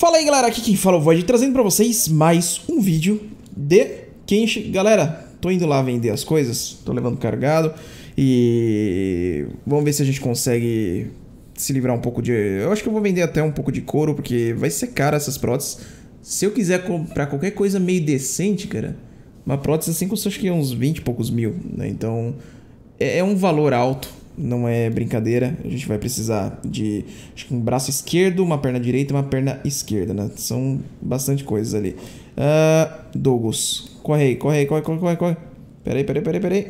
Fala aí galera, aqui quem fala é o Void, trazendo pra vocês mais um vídeo de Kenshi. Galera, tô indo lá vender as coisas, tô levando cargado e vamos ver se a gente consegue se livrar um pouco de... Eu acho que eu vou vender até um pouco de couro, porque vai ser caro essas próteses. Se eu quiser comprar qualquer coisa meio decente, cara, uma prótese assim custa acho que uns 20 e poucos mil, né? Então é, é um valor alto não é brincadeira. A gente vai precisar de um braço esquerdo, uma perna direita e uma perna esquerda, né? São bastante coisas ali. Uh, Douglas, corre aí, corre aí, corre, corre, corre, corre. Peraí, peraí, peraí, peraí.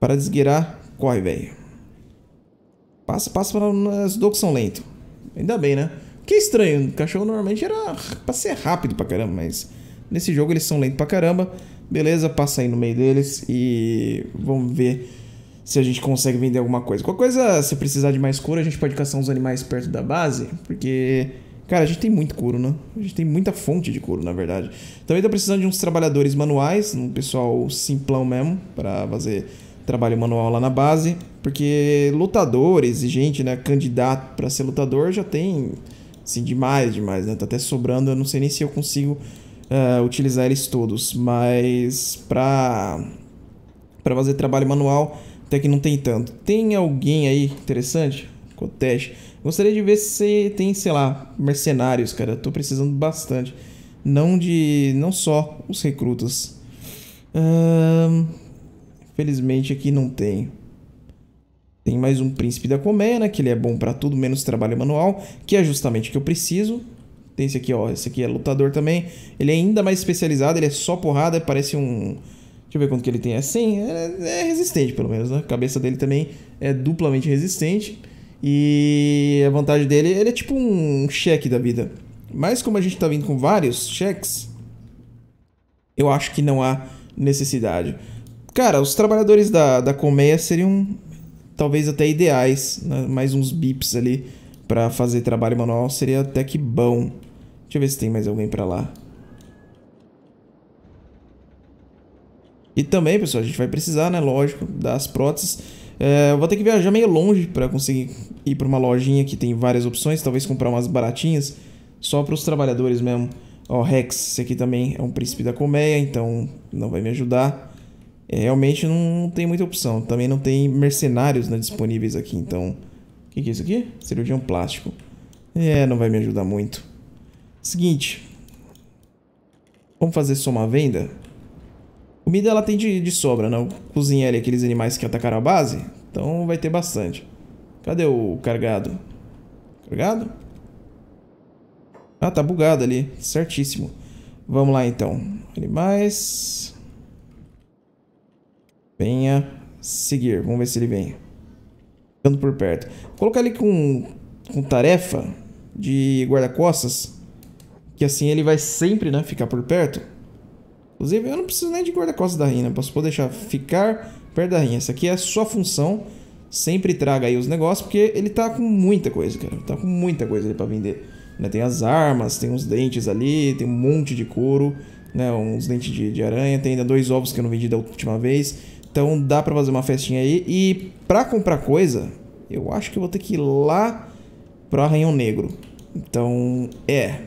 Para esgueirar, corre, velho. Passa, passa para os Douglas são lentos. Ainda bem, né? O que é estranho, o cachorro normalmente era pra ser rápido pra caramba, mas nesse jogo eles são lentos pra caramba. Beleza, passa aí no meio deles e vamos ver se a gente consegue vender alguma coisa. Qualquer coisa, se precisar de mais couro, a gente pode caçar uns animais perto da base, porque, cara, a gente tem muito couro, né? A gente tem muita fonte de couro, na verdade. Também tá precisando de uns trabalhadores manuais, um pessoal simplão mesmo, para fazer trabalho manual lá na base, porque lutadores e gente, né, candidato para ser lutador já tem, assim, demais, demais, né? Tá até sobrando, eu não sei nem se eu consigo uh, utilizar eles todos, mas pra, pra fazer trabalho manual até que não tem tanto. Tem alguém aí interessante? Cotege. Gostaria de ver se tem, sei lá, mercenários, cara. Tô precisando bastante. Não de. Não só os recrutas. Hum, felizmente aqui não tem. Tem mais um príncipe da colmeia, né? Que ele é bom para tudo, menos trabalho manual. Que é justamente o que eu preciso. Tem esse aqui, ó. Esse aqui é lutador também. Ele é ainda mais especializado, ele é só porrada, parece um Deixa eu ver quanto que ele tem. É 100. É, é, resistente, pelo menos, né? A cabeça dele também é duplamente resistente. E a vantagem dele, ele é tipo um cheque da vida. Mas como a gente tá vindo com vários cheques, eu acho que não há necessidade. Cara, os trabalhadores da, da colmeia seriam talvez até ideais. Né? Mais uns bips ali para fazer trabalho manual seria até que bom. Deixa eu ver se tem mais alguém para lá. E também, pessoal, a gente vai precisar, né, lógico, das próteses. É, eu vou ter que viajar meio longe para conseguir ir para uma lojinha que tem várias opções, talvez comprar umas baratinhas, só para os trabalhadores mesmo. Ó, Rex, esse aqui também é um príncipe da colmeia, então não vai me ajudar. É, realmente não tem muita opção. Também não tem mercenários né, disponíveis aqui, então... O que, que é isso aqui? Cirurgião plástico. É, não vai me ajudar muito. Seguinte. Vamos fazer só uma venda? Comida ela tem de, de sobra, né? Eu ali aqueles animais que atacaram a base, então vai ter bastante. Cadê o cargado? Cargado? Ah, tá bugado ali. Certíssimo. Vamos lá, então. Animais... Venha seguir. Vamos ver se ele vem. Ficando por perto. Vou colocar ele com, com tarefa de guarda-costas. Que assim ele vai sempre, né, ficar por perto. Inclusive, eu não preciso nem de guarda-costas da rainha, Posso deixar ficar perto da rainha. Essa aqui é a sua função. Sempre traga aí os negócios, porque ele tá com muita coisa, cara. Tá com muita coisa ali pra vender. Né? Tem as armas, tem uns dentes ali, tem um monte de couro, né? Uns dentes de, de aranha, tem ainda dois ovos que eu não vendi da última vez. Então dá pra fazer uma festinha aí. E pra comprar coisa, eu acho que eu vou ter que ir lá pro Arranhão Negro. Então, é.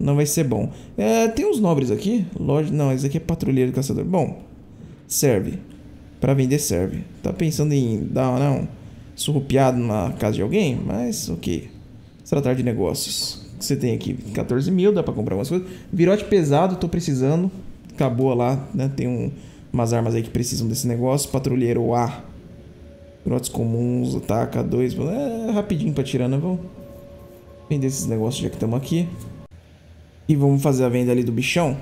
Não vai ser bom. É, tem uns nobres aqui. Loja... Não, esse aqui é patrulheiro caçador. Bom, serve. Pra vender serve. Tá pensando em dar não, surrupiado na casa de alguém? Mas ok. tratar de negócios. O que você tem aqui? 14 mil, dá pra comprar algumas coisas. Virote pesado, tô precisando. Acabou lá, né? Tem um, umas armas aí que precisam desse negócio. Patrulheiro A. Virotes comuns, ataca, dois. É rapidinho pra tirar, né? Vamos vender esses negócios já que estamos aqui. E vamos fazer a venda ali do bichão.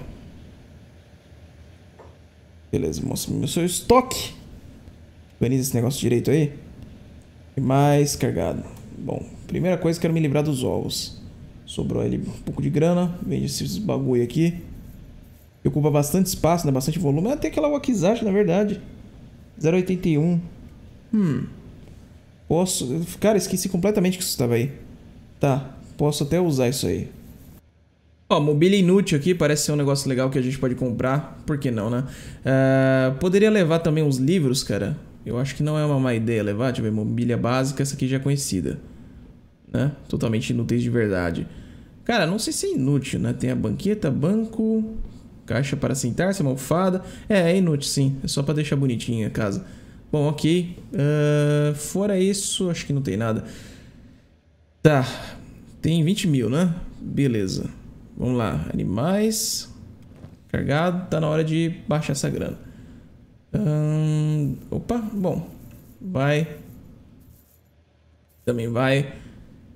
Beleza, mostra meu seu estoque. Organiza esse negócio direito aí. E mais cargado. Bom, primeira coisa, quero me livrar dos ovos. Sobrou ali um pouco de grana. Vende esses bagulho aqui. ocupa bastante espaço, né? Bastante volume. Até ah, aquela Wakizashi, na verdade. 0,81. Hum. Posso... Cara, esqueci completamente que isso estava aí. Tá, posso até usar isso aí. Ó, mobília inútil aqui, parece ser um negócio legal que a gente pode comprar. Por que não, né? Uh, poderia levar também uns livros, cara. Eu acho que não é uma má ideia levar. Deixa eu ver, mobília básica, essa aqui já é conhecida. Né? Totalmente inúteis de verdade. Cara, não sei se é inútil, né? Tem a banqueta, banco, caixa para sentar-se, é almofada. É, é inútil sim. É só para deixar bonitinha a casa. Bom, ok. Uh, fora isso, acho que não tem nada. Tá. Tem 20 mil, né? Beleza. Vamos lá, animais. Carregado, tá na hora de baixar essa grana. Hum, opa, bom. Vai. Também vai.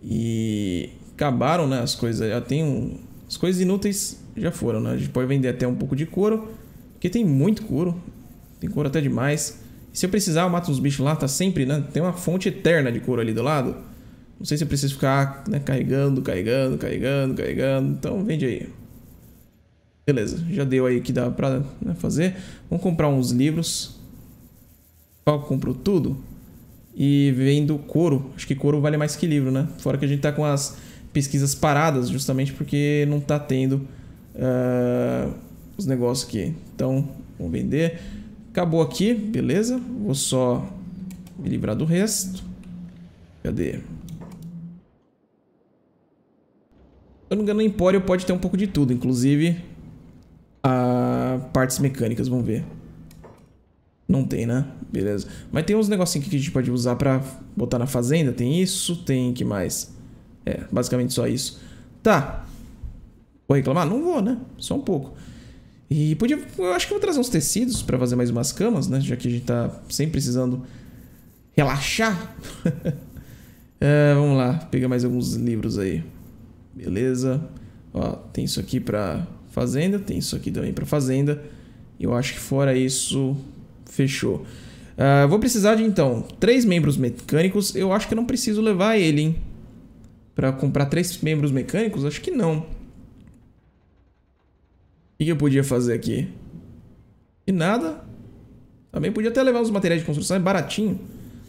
E acabaram, né, as coisas. Já tem um... As coisas inúteis já foram, né? A gente pode vender até um pouco de couro. Porque tem muito couro. Tem couro até demais. E se eu precisar, eu mato uns bichos lá, tá sempre, né? Tem uma fonte eterna de couro ali do lado. Não sei se eu preciso ficar né, carregando, carregando, carregando, carregando. Então vende aí. Beleza, já deu aí que dá pra né, fazer. Vamos comprar uns livros. Qual comprou tudo? E vendo couro. Acho que couro vale mais que livro, né? Fora que a gente tá com as pesquisas paradas, justamente porque não tá tendo uh, os negócios aqui. Então, vamos vender. Acabou aqui, beleza. Vou só me livrar do resto. Cadê? eu não engano, no eu pode ter um pouco de tudo, inclusive a ah, partes mecânicas, vamos ver. Não tem, né? Beleza. Mas tem uns negocinhos que a gente pode usar pra botar na fazenda. Tem isso, tem que mais? É, basicamente só isso. Tá. Vou reclamar? Não vou, né? Só um pouco. E podia. Eu acho que vou trazer uns tecidos pra fazer mais umas camas, né? Já que a gente tá sempre precisando relaxar. é, vamos lá, pegar mais alguns livros aí. Beleza? Ó, tem isso aqui para fazenda, tem isso aqui também para fazenda. Eu acho que fora isso, fechou. Uh, vou precisar de, então, três membros mecânicos. Eu acho que eu não preciso levar ele, hein? Pra comprar três membros mecânicos? Acho que não. O que eu podia fazer aqui? E nada. Também podia até levar os materiais de construção, é baratinho.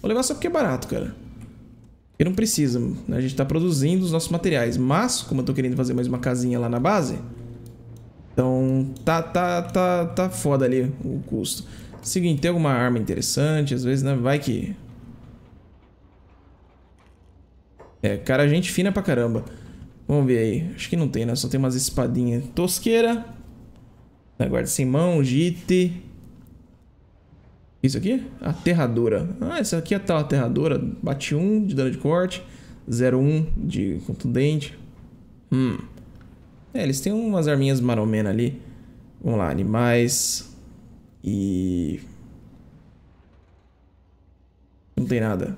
Vou levar só porque é barato, cara. Porque não precisa, né? a gente está produzindo os nossos materiais. Mas, como eu estou querendo fazer mais uma casinha lá na base, então tá, tá, tá, tá foda ali o custo. Seguinte, tem alguma arma interessante, às vezes, né? Vai que... É, cara, gente fina pra caramba. Vamos ver aí. Acho que não tem, né? Só tem umas espadinhas. Tosqueira. Guarda sem mão, jite. Isso aqui? Aterradora. Ah, essa aqui é tal aterradora. Bate 1 de dano de corte, 0,1 de contundente. Hum. É, eles têm umas arminhas maromena ali. Vamos lá, animais. E. Não tem nada.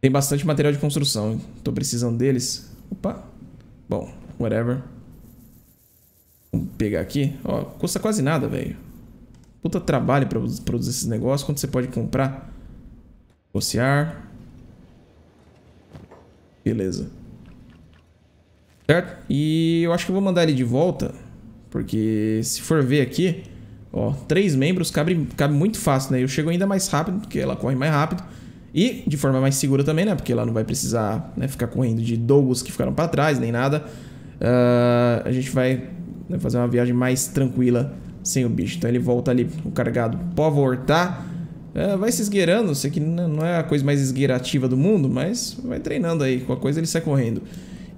Tem bastante material de construção. Tô precisando deles. Opa. Bom, whatever. Vamos pegar aqui. Ó, custa quase nada, velho. Puta trabalho para produzir esses negócios. Quanto você pode comprar? Negociar. Beleza. Certo? E eu acho que eu vou mandar ele de volta. Porque se for ver aqui... Ó, três membros cabe, cabe muito fácil, né? Eu chego ainda mais rápido, porque ela corre mais rápido. E de forma mais segura também, né? Porque ela não vai precisar né, ficar correndo de Douglas que ficaram para trás, nem nada. Uh, a gente vai né, fazer uma viagem mais tranquila sem o bicho. Então ele volta ali o carregado pode voltar. É, vai se esgueirando. Sei que não é a coisa mais esgueirativa do mundo, mas vai treinando aí. Com a coisa ele sai correndo.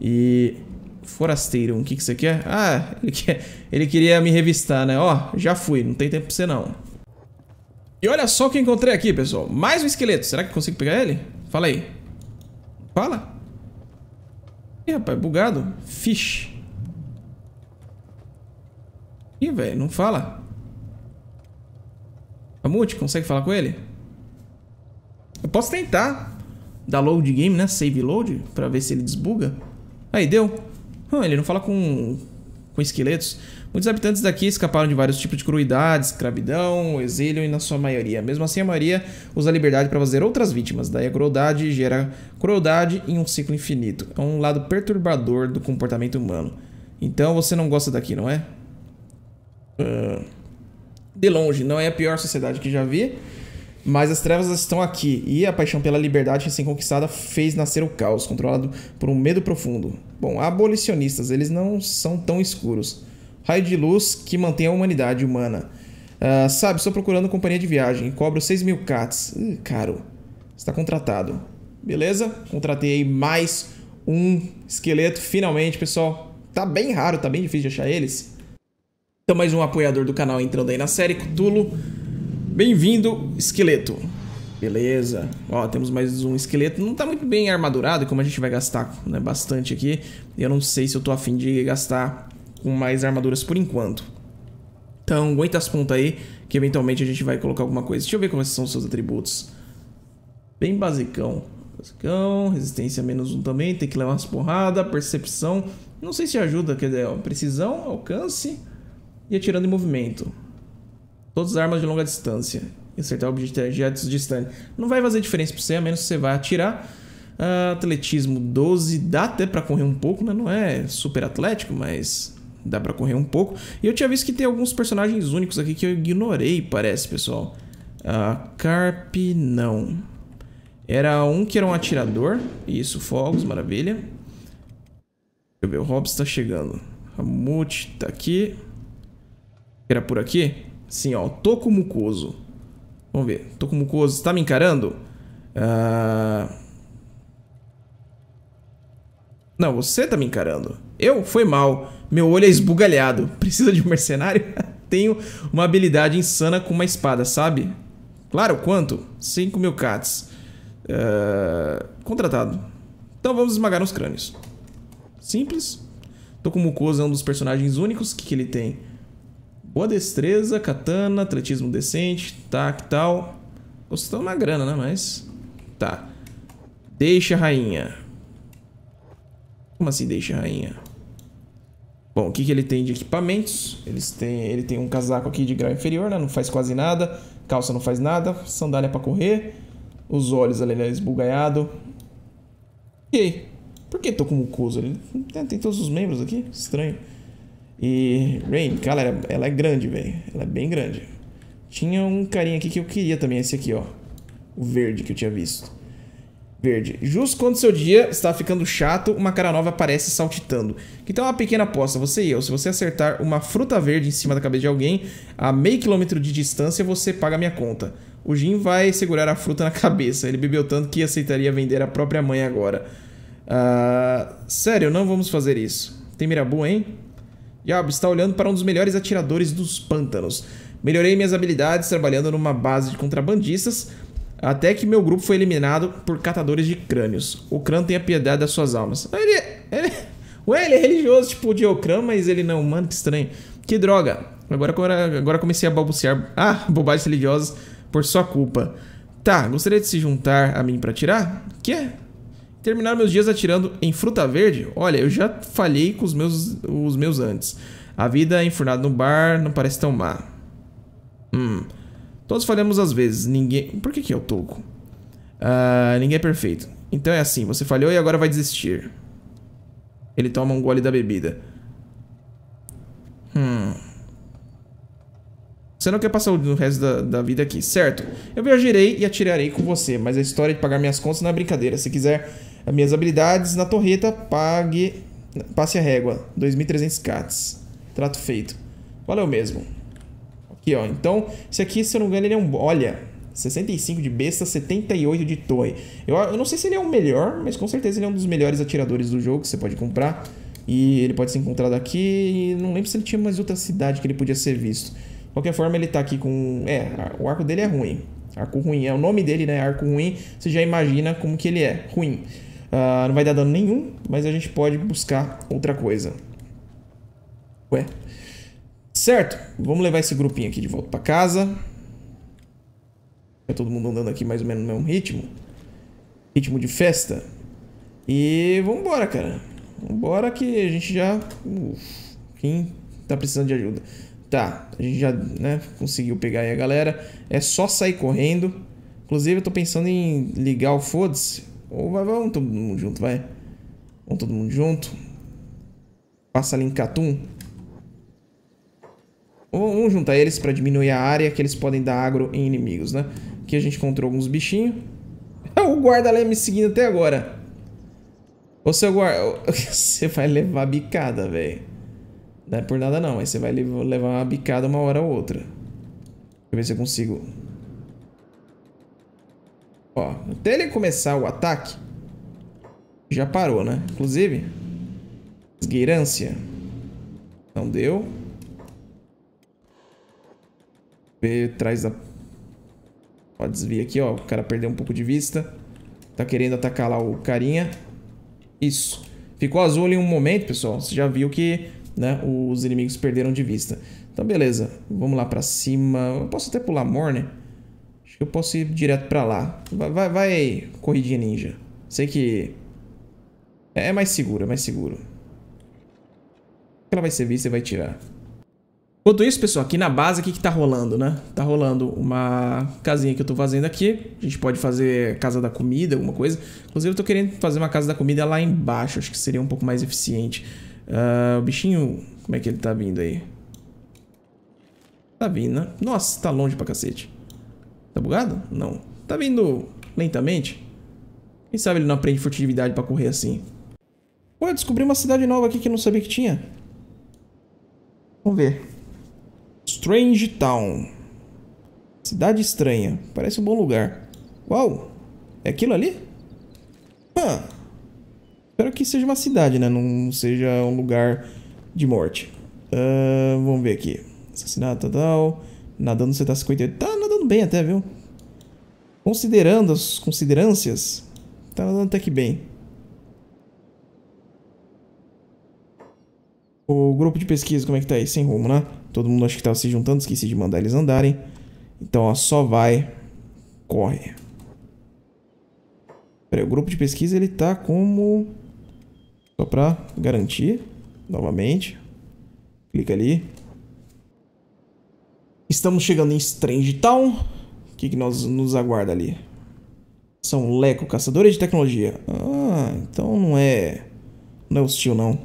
E. Forasteiro, o que, que você quer? Ah, ele, quer, ele queria me revistar, né? Ó, já fui, não tem tempo pra você não. E olha só o que encontrei aqui, pessoal. Mais um esqueleto. Será que eu consigo pegar ele? Fala aí. Fala. Ih, rapaz, bugado. Fish. Ih, velho, não fala. Mamute, consegue falar com ele? Eu posso tentar dar load game, né? Save load, pra ver se ele desbuga. Aí, deu. Hum, ele não fala com, com esqueletos. Muitos habitantes daqui escaparam de vários tipos de crueldade, escravidão, exílio e na sua maioria. Mesmo assim, a maioria usa a liberdade para fazer outras vítimas. Daí a crueldade gera crueldade em um ciclo infinito. É um lado perturbador do comportamento humano. Então você não gosta daqui, não é? Ah, de longe, não é a pior sociedade que já vi, mas as trevas estão aqui, e a paixão pela liberdade recém-conquistada fez nascer o caos, controlado por um medo profundo. Bom, abolicionistas, eles não são tão escuros. Raio de luz que mantém a humanidade humana. Uh, sabe, estou procurando companhia de viagem, cobro 6 mil cats. Uh, caro, está contratado. Beleza? Contratei mais um esqueleto, finalmente, pessoal. Tá bem raro, tá bem difícil de achar eles. Então, mais um apoiador do canal entrando aí na série, Cutulo. Bem-vindo, esqueleto. Beleza. Ó, temos mais um esqueleto. Não tá muito bem armadurado, como a gente vai gastar né, bastante aqui. Eu não sei se eu tô afim de gastar com mais armaduras por enquanto. Então, aguenta as pontas aí, que eventualmente a gente vai colocar alguma coisa. Deixa eu ver quais são os seus atributos. Bem basicão. Basicão, resistência menos um também, tem que levar umas porradas, percepção. Não sei se ajuda, quer dizer, precisão, alcance e atirando em movimento. Todas as armas de longa distância. E acertar objetos distantes. Não vai fazer diferença pra você, a menos que você vá atirar. Uh, atletismo 12, dá até para correr um pouco, né? Não é super atlético, mas dá para correr um pouco. E eu tinha visto que tem alguns personagens únicos aqui que eu ignorei, parece, pessoal. Uh, Carp, não. Era um que era um atirador. Isso, fogos, maravilha. Deixa eu ver, o Hobbs tá chegando. Ramut tá aqui. Era por aqui? Sim, ó. Toco mucoso. Vamos ver. Toco mucoso. Está me encarando? Ah... Não, você está me encarando. Eu? Foi mal. Meu olho é esbugalhado. Precisa de um mercenário? Tenho uma habilidade insana com uma espada, sabe? Claro, quanto? 5 mil cats. Uh, ah, contratado. Então vamos esmagar uns crânios. Simples. Mucoso é um dos personagens únicos que ele tem. Boa destreza, katana, atletismo decente, tac, tal. Gostou uma grana, né? Mas... Tá. Deixa a rainha. Como assim deixa a rainha? Bom, o que, que ele tem de equipamentos? Eles têm, ele tem um casaco aqui de grau inferior, né? Não faz quase nada. Calça não faz nada. Sandália pra correr. Os olhos ali, né? Esbugaiado. E aí? Por que tô com mucoso? Ele tem todos os membros aqui? Estranho. E, Rain, galera, ela, é grande, velho. Ela é bem grande. Tinha um carinha aqui que eu queria também, esse aqui, ó. O verde que eu tinha visto. Verde. Justo quando seu dia está ficando chato, uma cara nova aparece saltitando. Então é uma pequena aposta, você e eu. Se você acertar uma fruta verde em cima da cabeça de alguém, a meio quilômetro de distância, você paga a minha conta. O Jim vai segurar a fruta na cabeça. Ele bebeu tanto que aceitaria vender a própria mãe agora. Uh, sério, não vamos fazer isso. Tem Mirabu, hein? Diabo está olhando para um dos melhores atiradores dos pântanos. Melhorei minhas habilidades trabalhando numa base de contrabandistas, até que meu grupo foi eliminado por catadores de crânios. O crânio tem a piedade das suas almas. Ah, ele, é, ele, é, ué, ele é religioso, tipo o Diocran, mas ele não. Mano, que estranho. Que droga. Agora, agora, agora comecei a balbuciar. Ah, bobagens religiosas por sua culpa. Tá, gostaria de se juntar a mim para tirar? Que é? Terminar meus dias atirando em fruta verde? Olha, eu já falhei com os meus, os meus antes. A vida é enfurnada no bar não parece tão má. Hum. Todos falhamos às vezes. Ninguém. Por que, que eu toco? Uh, ninguém é perfeito. Então é assim: você falhou e agora vai desistir. Ele toma um gole da bebida. Hum. Você não quer passar o resto da, da, vida aqui, certo? Eu viajarei e atirarei com você, mas a história de pagar minhas contas não é brincadeira. Se quiser as minhas habilidades na torreta, pague, passe a régua, 2.300 cats. Trato feito. Valeu mesmo. Aqui, ó. Então, esse aqui, se eu não me engano, ele é um... Olha, 65 de besta, 78 de torre. Eu, eu não sei se ele é o melhor, mas com certeza ele é um dos melhores atiradores do jogo que você pode comprar. E ele pode ser encontrado aqui. e não lembro se ele tinha mais outra cidade que ele podia ser visto. De qualquer forma, ele tá aqui com... É, o arco dele é ruim. Arco ruim. É o nome dele, né? Arco ruim. Você já imagina como que ele é. Ruim. Uh, não vai dar dano nenhum, mas a gente pode buscar outra coisa. Ué. Certo, vamos levar esse grupinho aqui de volta pra casa. É todo mundo andando aqui mais ou menos no mesmo ritmo. Ritmo de festa. E vambora, cara. Vambora que a gente já... Uf, quem tá precisando de ajuda? Tá, a gente já né, conseguiu pegar aí a galera. É só sair correndo. Inclusive, eu tô pensando em ligar o foda-se ou vai, vamos todo mundo junto, vai. Vamos todo mundo junto. Passa ali em Catum. Vamos juntar eles para diminuir a área que eles podem dar agro em inimigos, né? Aqui a gente encontrou alguns bichinhos. É o guarda lá me seguindo até agora. Ô, seu guarda... Você vai levar bicada, velho. Não é por nada não, mas você vai levar uma bicada uma hora ou outra. Deixa eu ver se eu consigo... Ó, até ele começar o ataque, já parou, né? Inclusive, esgueirância. Não deu. Ver atrás da... Ó, desvia aqui, ó. O cara perdeu um pouco de vista. Tá querendo atacar lá o carinha. Isso. Ficou azul ali um momento, pessoal. Você já viu que né, os inimigos perderam de vista. Então, beleza. Vamos lá pra cima. Eu posso até pular Morne. Né? eu posso ir direto pra lá. Vai, vai, vai corridinha ninja. Sei que... É, é mais seguro, é mais seguro. Ela vai servir, você vai tirar. Enquanto isso, pessoal, aqui na base, o que, que tá rolando, né? Tá rolando uma casinha que eu tô fazendo aqui. A gente pode fazer casa da comida, alguma coisa. Inclusive, eu tô querendo fazer uma casa da comida lá embaixo. Acho que seria um pouco mais eficiente. Uh, o bichinho... Como é que ele tá vindo aí? Tá vindo, né? Nossa, tá longe pra cacete. Tá bugado? Não. Tá vindo lentamente? Quem sabe ele não aprende furtividade pra correr assim. Ué, descobri uma cidade nova aqui que eu não sabia que tinha. Vamos ver. Strange Town. Cidade estranha. Parece um bom lugar. Uau! É aquilo ali? Ah, espero que seja uma cidade, né? Não seja um lugar de morte. Uh, vamos ver aqui. Assassinato, tal. Nadando você tá 58. Tá bem até, viu? Considerando as considerâncias, tá andando até que bem. O grupo de pesquisa, como é que tá aí? Sem rumo, né? Todo mundo acho que tava tá se juntando, esqueci de mandar eles andarem. Então, ó, só vai, corre. Peraí, o grupo de pesquisa, ele tá como... Só pra garantir, novamente. Clica ali. Estamos chegando em Strange Town. O que, que nós, nos aguarda ali? São Leco, caçadores de tecnologia. Ah, então não é... Não é hostil, não.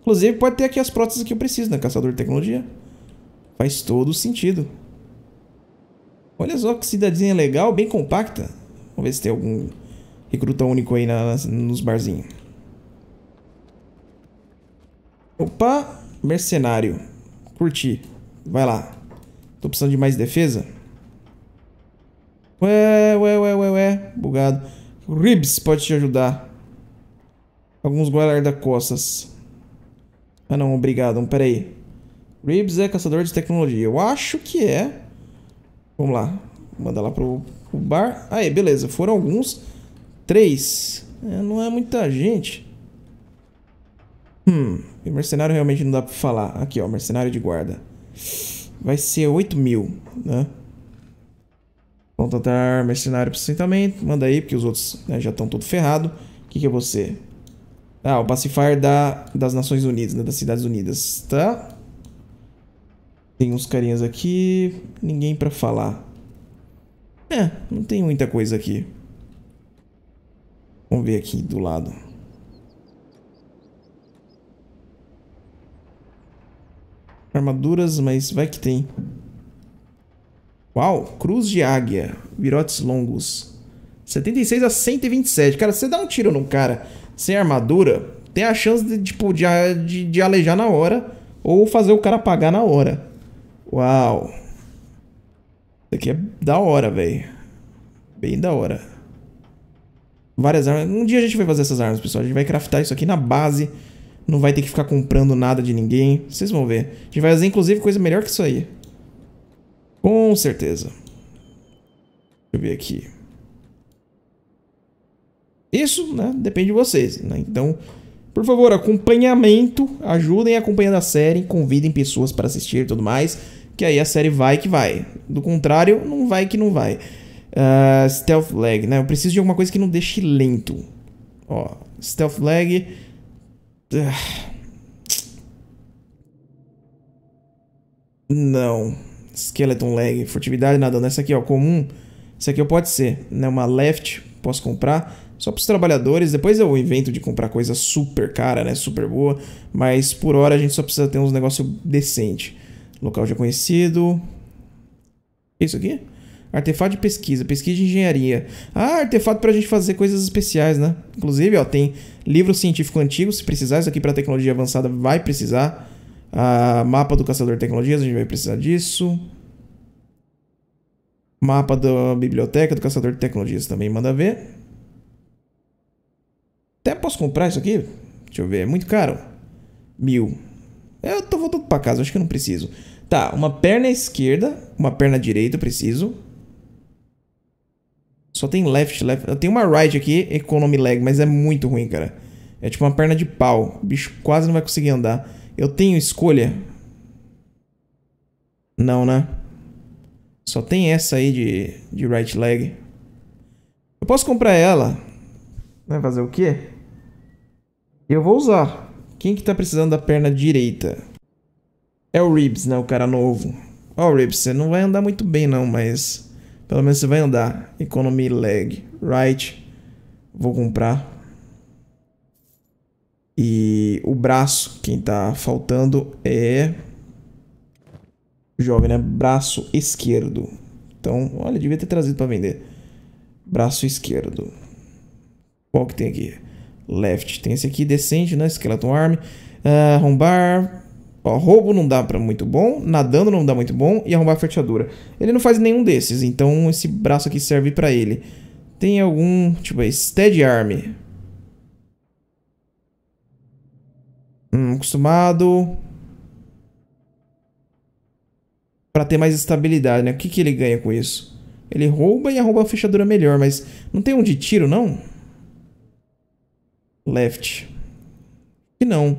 Inclusive, pode ter aqui as próteses que eu preciso, né? Caçador de tecnologia. Faz todo sentido. Olha só que cidadezinha legal, bem compacta. Vamos ver se tem algum recruta único aí na, nos barzinhos. Opa, mercenário. Curti. Vai lá. Tô precisando de mais defesa? Ué, ué, ué, ué, ué. Bugado. Ribs pode te ajudar. Alguns guarda-costas. Ah não, obrigado. Pera aí. Ribs é caçador de tecnologia. Eu acho que é. Vamos lá. Manda lá pro, pro bar. Aí, beleza. Foram alguns. Três. É, não é muita gente. Hum. E mercenário realmente não dá pra falar. Aqui, ó. Mercenário de guarda vai ser 8 mil, né? Contratar mercenário para sustentamento. Manda aí, porque os outros né, já estão todo ferrado. O que, que é você? Ah, o pacifier da, das Nações Unidas, né, das Cidades Unidas, tá? Tem uns carinhas aqui. Ninguém para falar. É, não tem muita coisa aqui. Vamos ver aqui do lado. armaduras, mas vai que tem. Uau, cruz de águia, virotes longos. 76 a 127. Cara, você dá um tiro num cara sem armadura, tem a chance de, tipo, de, de, de alejar na hora ou fazer o cara pagar na hora. Uau. Isso aqui é da hora, velho. Bem da hora. Várias armas. Um dia a gente vai fazer essas armas, pessoal. A gente vai craftar isso aqui na base não vai ter que ficar comprando nada de ninguém. Vocês vão ver. A gente vai fazer, inclusive, coisa melhor que isso aí. Com certeza. Deixa eu ver aqui. Isso, né? Depende de vocês, né? Então, por favor, acompanhamento. Ajudem acompanhando a série. Convidem pessoas para assistir e tudo mais. Que aí a série vai que vai. Do contrário, não vai que não vai. Uh, stealth lag, né? Eu preciso de alguma coisa que não deixe lento. Ó, stealth lag... Ah. Não. Skeleton leg. Furtividade, nada. Essa né? aqui, ó, comum. Isso aqui eu pode ser, né? Uma left, posso comprar. Só para os trabalhadores. Depois eu invento de comprar coisa super cara, né? Super boa. Mas por hora a gente só precisa ter uns negócio decente. Local já conhecido. Isso aqui? Artefato de pesquisa, pesquisa de engenharia. Ah, artefato pra gente fazer coisas especiais, né? Inclusive, ó, tem livro científico antigo, se precisar, isso aqui pra tecnologia avançada vai precisar. Ah, mapa do caçador de tecnologias, a gente vai precisar disso. Mapa da biblioteca do caçador de tecnologias também, manda ver. Até posso comprar isso aqui? Deixa eu ver, é muito caro. Mil. É, eu tô voltando pra casa, acho que eu não preciso. Tá, uma perna esquerda, uma perna direita eu preciso. Só tem left, left. Eu tenho uma right aqui, economy leg, mas é muito ruim, cara. É tipo uma perna de pau. O bicho quase não vai conseguir andar. Eu tenho escolha? Não, né? Só tem essa aí de, de right leg. Eu posso comprar ela. Vai fazer o quê? Eu vou usar. Quem que tá precisando da perna direita? É o Ribs, né? O cara novo. Ó, oh, Ribs, você não vai andar muito bem não, mas... Pelo menos você vai andar. Economy lag. Right. Vou comprar. E o braço, quem tá faltando é. Jovem, né? Braço esquerdo. Então, olha, devia ter trazido para vender. Braço esquerdo. Qual que tem aqui? Left. Tem esse aqui, decente, né? Skeleton Arm. Uh, ah, rombar. Ó, roubo não dá para muito bom, nadando não dá muito bom e arrombar a fechadura. Ele não faz nenhum desses, então esse braço aqui serve para ele. Tem algum, tipo, é steady arm. Hum, acostumado para ter mais estabilidade, né? O que, que ele ganha com isso? Ele rouba e arromba a fechadura melhor, mas não tem um de tiro, não? Left. E não.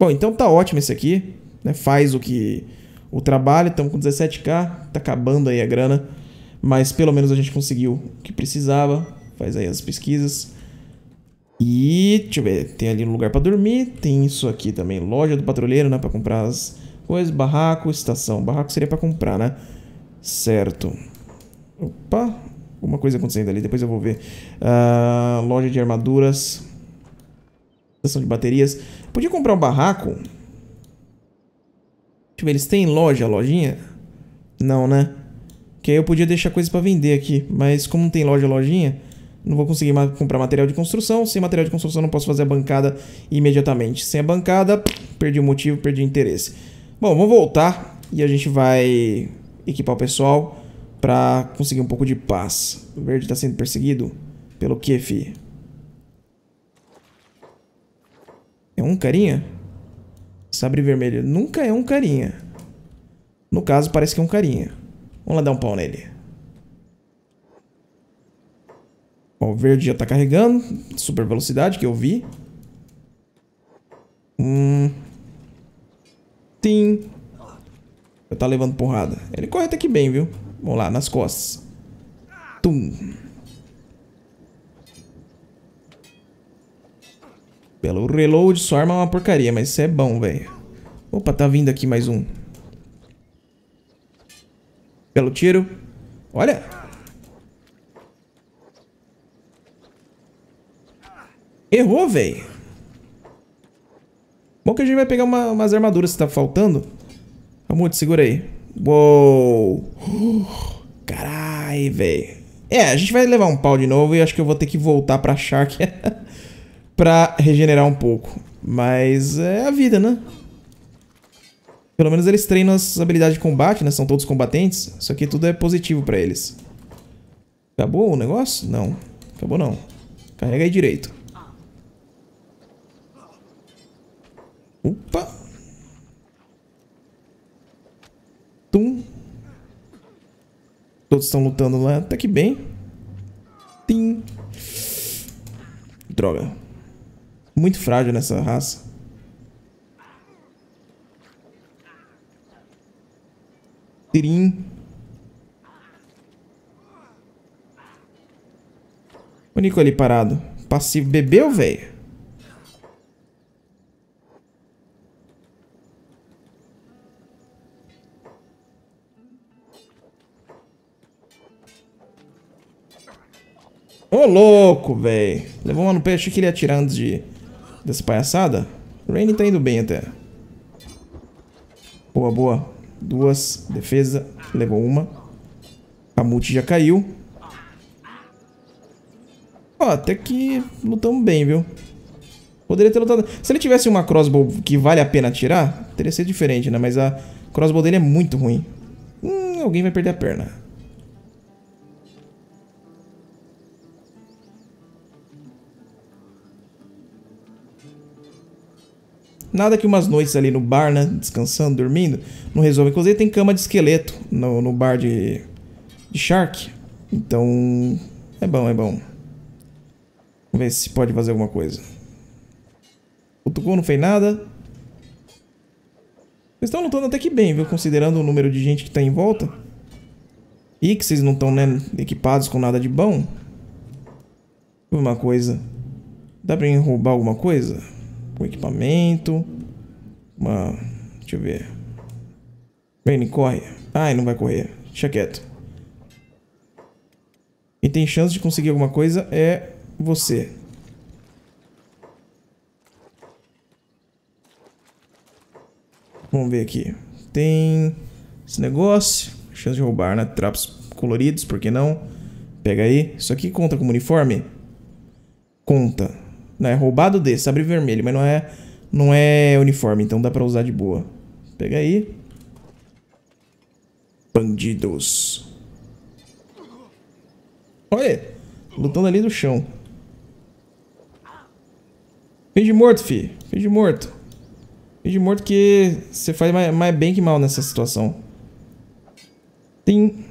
Bom, então tá ótimo esse aqui. Né? Faz o que o trabalho. Estamos com 17k. Tá acabando aí a grana. Mas pelo menos a gente conseguiu o que precisava. Faz aí as pesquisas. E deixa eu ver, tem ali um lugar para dormir, tem isso aqui também, loja do patrulheiro, né, para comprar as coisas, barraco, estação. Barraco seria para comprar, né? Certo. Opa, alguma coisa acontecendo ali, depois eu vou ver. Uh, loja de armaduras, estação de baterias. Podia comprar um barraco. Deixa eu ver, eles têm loja, lojinha? Não, né? Que aí eu podia deixar coisas para vender aqui. Mas como não tem loja, lojinha, não vou conseguir comprar material de construção. Sem material de construção, não posso fazer a bancada imediatamente. Sem a bancada, perdi o motivo, perdi o interesse. Bom, vamos voltar e a gente vai equipar o pessoal para conseguir um pouco de paz. O verde tá sendo perseguido? Pelo que, fi? É um carinha? Sabre vermelho. Nunca é um carinha. No caso, parece que é um carinha. Vamos lá dar um pau nele. Ó, o verde já tá carregando. Super velocidade, que eu vi. Hum. Sim. Já tá levando porrada. Ele corre até que bem, viu? Vamos lá, nas costas. Tum. Pelo reload, sua arma é uma porcaria, mas isso é bom, velho. Opa, tá vindo aqui mais um. Pelo tiro. Olha! Errou, velho. Bom que a gente vai pegar uma, umas armaduras que tá faltando. Amor, segura aí. Uou! Carai, velho. É, a gente vai levar um pau de novo e acho que eu vou ter que voltar pra Shark. pra regenerar um pouco. Mas é a vida, né? Pelo menos eles treinam as habilidades de combate, né? São todos combatentes. Isso aqui tudo é positivo pra eles. Acabou o negócio? Não. Acabou não. Carrega aí direito. Opa! Tum. Todos estão lutando lá. até que bem. Tim. Droga muito frágil nessa raça. Tirim. O Nico ali parado. Passivo. Bebeu, velho? Ô, louco, velho. Levou uma no pé. Achei que ele ia atirar antes de dessa palhaçada. Rainy tá indo bem até. Boa, boa. Duas. Defesa. Levou uma. A multi já caiu. Ó, até que lutamos bem, viu? Poderia ter lutado... Se ele tivesse uma crossbow que vale a pena atirar, teria sido diferente, né? Mas a crossbow dele é muito ruim. Hum, alguém vai perder a perna. Nada que umas noites ali no bar, né? Descansando, dormindo, não resolve. Inclusive tem cama de esqueleto no, no bar de, de Shark. Então. É bom, é bom. Vamos ver se pode fazer alguma coisa. O Tucum não fez nada. Eles estão lutando até que bem, viu? Considerando o número de gente que tá em volta. E que vocês não estão, né, equipados com nada de bom. Uma coisa. Dá pra roubar alguma coisa? um equipamento. Uma. Deixa eu ver. Benny, corre. Ai, não vai correr. Deixa quieto. E tem chance de conseguir alguma coisa é você. Vamos ver aqui. Tem esse negócio. Chance de roubar, né? Trapos coloridos, por que não? Pega aí. Isso aqui conta como uniforme? Conta. Não, é roubado desse, abre vermelho, mas não é, não é uniforme, então dá pra usar de boa. Pega aí. Bandidos. Olha, lutando ali do chão. Finge morto, fi. Finge morto. Finge morto que você faz mais, mais bem que mal nessa situação. Tem...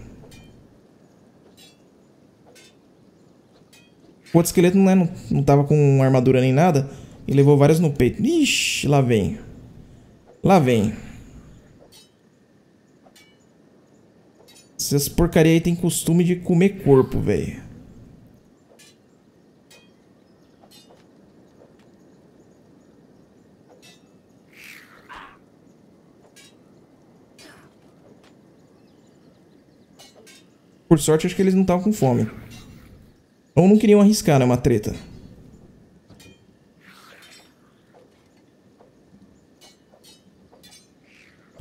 O outro esqueleto né, não, não tava com armadura nem nada. E levou várias no peito. Ixi, lá vem. Lá vem. Essas porcaria aí tem costume de comer corpo, velho. Por sorte, acho que eles não estavam com fome. Ou não queriam arriscar, né? Uma treta.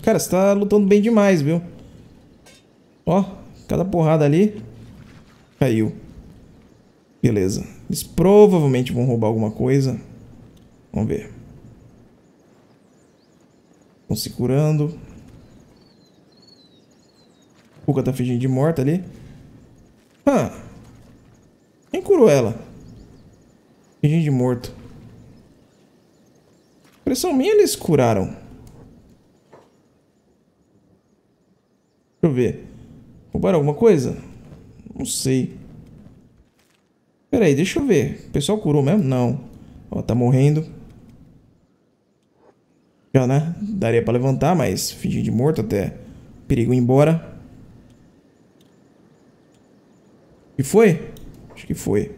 Cara, você tá lutando bem demais, viu? Ó, cada porrada ali. Caiu. Beleza. Eles provavelmente vão roubar alguma coisa. Vamos ver. Estão se curando. Cuca tá fingindo de morta ali. Ah curou ela. Fingindo de morto. Pressão minha eles curaram. Deixa eu ver. Roubaram alguma coisa? Não sei. Pera aí, deixa eu ver. O pessoal curou mesmo? Não. Ó, tá morrendo. Já, né? Daria pra levantar, mas fingir de morto até perigo ir embora. E foi? Acho que foi.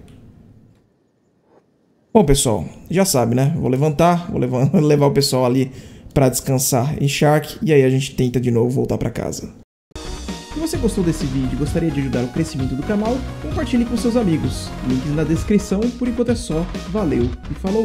Bom, pessoal, já sabe, né? Vou levantar, vou levar, levar o pessoal ali para descansar em Shark e aí a gente tenta de novo voltar para casa. Se você gostou desse vídeo e gostaria de ajudar o crescimento do canal, compartilhe com seus amigos. Links na descrição. Por enquanto é só. Valeu e falou!